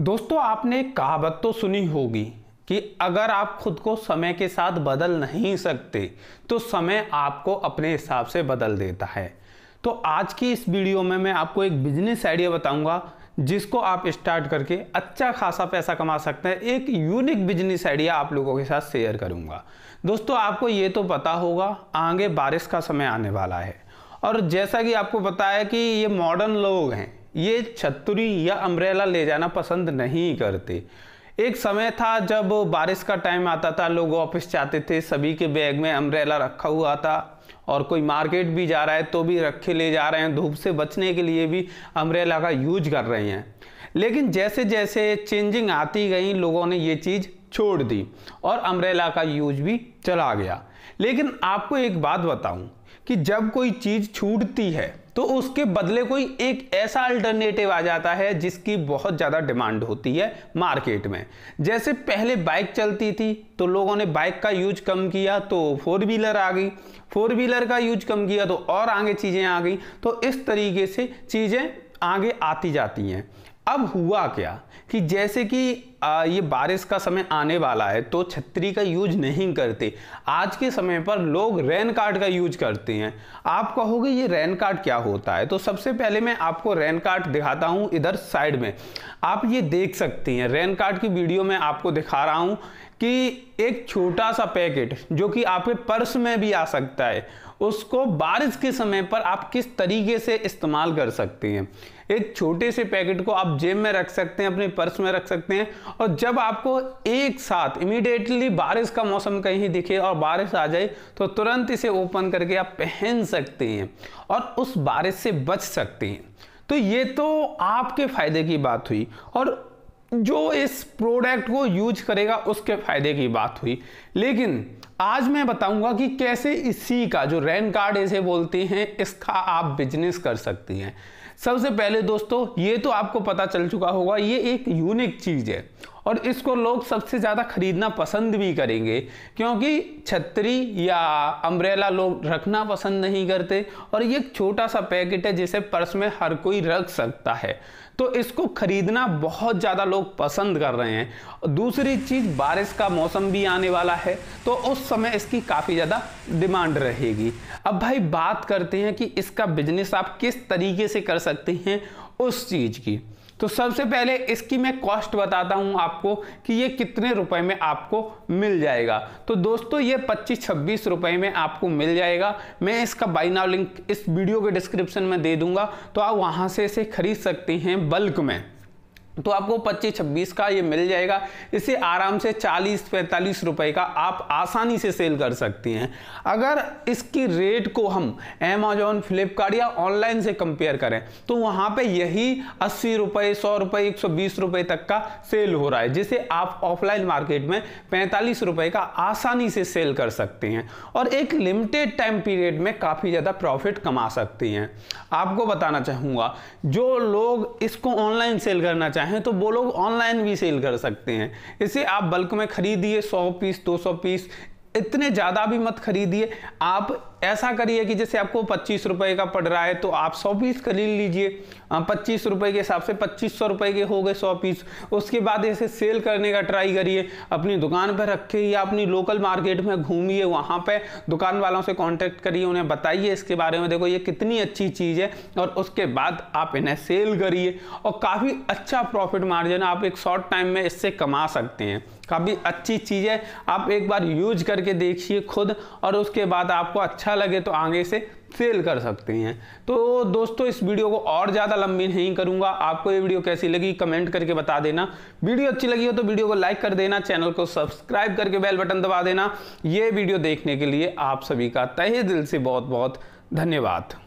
दोस्तों आपने कहावत तो सुनी होगी कि अगर आप खुद को समय के साथ बदल नहीं सकते तो समय आपको अपने हिसाब से बदल देता है तो आज की इस वीडियो में मैं आपको एक बिजनेस आइडिया बताऊंगा जिसको आप स्टार्ट करके अच्छा खासा पैसा कमा सकते हैं एक यूनिक बिजनेस आइडिया आप लोगों के साथ शेयर करूंगा दोस्तों आपको ये तो पता होगा आगे बारिश का समय आने वाला है और जैसा कि आपको पता है कि ये मॉडर्न लोग हैं ये छतरी या अम्ब्रेला ले जाना पसंद नहीं करते एक समय था जब बारिश का टाइम आता था लोग ऑफिस जाते थे सभी के बैग में अम्ब्रेला रखा हुआ था और कोई मार्केट भी जा रहा है तो भी रखे ले जा रहे हैं धूप से बचने के लिए भी अम्ब्रेला का यूज कर रहे हैं लेकिन जैसे जैसे चेंजिंग आती गई लोगों ने ये चीज़ छोड़ दी और अम्ब्रेला का यूज भी चला गया लेकिन आपको एक बात बताऊं कि जब कोई चीज़ छूटती है तो उसके बदले कोई एक ऐसा अल्टरनेटिव आ जाता है जिसकी बहुत ज़्यादा डिमांड होती है मार्केट में जैसे पहले बाइक चलती थी तो लोगों ने बाइक का यूज कम किया तो फोर व्हीलर आ गई फोर व्हीलर का यूज कम किया तो और आगे चीज़ें आ गई तो इस तरीके से चीज़ें आगे आती जाती हैं अब हुआ क्या कि जैसे कि ये बारिश का समय आने वाला है तो छतरी का यूज नहीं करते आज के समय पर लोग रेन कार्ड का यूज करते हैं आप कहोगे ये रेन कार्ड क्या होता है तो सबसे पहले मैं आपको रेन कार्ड दिखाता हूँ इधर साइड में आप ये देख सकते हैं रेन कार्ड की वीडियो में आपको दिखा रहा हूँ कि एक छोटा सा पैकेट जो कि आपके पर्स में भी आ सकता है उसको बारिश के समय पर आप किस तरीके से इस्तेमाल कर सकते हैं एक छोटे से पैकेट को आप जेब में रख सकते हैं अपने पर्स में रख सकते हैं और जब आपको एक साथ इमिडिएटली बारिश का मौसम कहीं दिखे और बारिश आ जाए तो तुरंत इसे ओपन करके आप पहन सकते हैं और उस बारिश से बच सकते हैं तो ये तो आपके फ़ायदे की बात हुई और जो इस प्रोडक्ट को यूज करेगा उसके फायदे की बात हुई लेकिन आज मैं बताऊंगा कि कैसे इसी का जो रैन कार्ड इसे बोलते हैं इसका आप बिजनेस कर सकती हैं सबसे पहले दोस्तों ये तो आपको पता चल चुका होगा ये एक यूनिक चीज़ है और इसको लोग सबसे ज़्यादा खरीदना पसंद भी करेंगे क्योंकि छतरी या अम्ब्रेला लोग रखना पसंद नहीं करते और ये एक छोटा सा पैकेट है जिसे पर्स में हर कोई रख सकता है तो इसको खरीदना बहुत ज़्यादा लोग पसंद कर रहे हैं दूसरी चीज़ बारिश का मौसम भी आने वाला है तो उस समय इसकी काफ़ी ज़्यादा डिमांड रहेगी अब भाई बात करते हैं कि इसका बिजनेस आप किस तरीके से कर सकते हैं उस चीज़ की तो सबसे पहले इसकी मैं कॉस्ट बताता हूं आपको कि ये कितने रुपए में आपको मिल जाएगा तो दोस्तों ये 25-26 रुपए में आपको मिल जाएगा मैं इसका बाई लिंक इस वीडियो के डिस्क्रिप्शन में दे दूंगा तो आप वहां से इसे खरीद सकते हैं बल्क में तो आपको 25-26 का ये मिल जाएगा इसे आराम से 40-45 रुपए का आप आसानी से सेल कर सकती हैं अगर इसकी रेट को हम अमेजोन फ्लिपकार्ट या ऑनलाइन से कंपेयर करें तो वहाँ पे यही अस्सी रुपये सौ रुपये एक सौ तक का सेल हो रहा है जिसे आप ऑफलाइन मार्केट में पैंतालीस रुपए का आसानी से सेल कर सकते हैं और एक लिमिटेड टाइम पीरियड में काफ़ी ज़्यादा प्रॉफिट कमा सकती हैं आपको बताना चाहूँगा जो लोग इसको ऑनलाइन सेल करना चाहें तो वो लोग ऑनलाइन भी सेल कर सकते हैं इसे आप बल्क में खरीदिए सौ पीस दो सौ पीस इतने ज़्यादा भी मत खरीदिए आप ऐसा करिए कि जैसे आपको पच्चीस रुपए का पड़ रहा है तो आप सौ पीस खरीद लीजिए हाँ, पच्चीस रुपए के हिसाब से पच्चीस सौ रुपए के हो गए सौ पीस उसके बाद इसे सेल करने का ट्राई करिए अपनी दुकान पर रखिए या अपनी लोकल मार्केट में घूमिए वहाँ पर दुकान वालों से कॉन्टेक्ट करिए उन्हें बताइए इसके बारे में देखो ये कितनी अच्छी चीज़ है और उसके बाद आप इन्हें सेल करिए और काफ़ी अच्छा प्रॉफिट मार्जिन आप एक शॉर्ट टाइम में इससे कमा सकते हैं काफ़ी अच्छी चीज़ है आप एक बार यूज करके देखिए खुद और उसके बाद आपको अच्छा लगे तो आगे से फेल कर सकते हैं तो दोस्तों इस वीडियो को और ज़्यादा लंबी नहीं करूँगा आपको ये वीडियो कैसी लगी कमेंट करके बता देना वीडियो अच्छी लगी हो तो वीडियो को लाइक कर देना चैनल को सब्सक्राइब करके बेल बटन दबा देना ये वीडियो देखने के लिए आप सभी का तहे दिल से बहुत बहुत धन्यवाद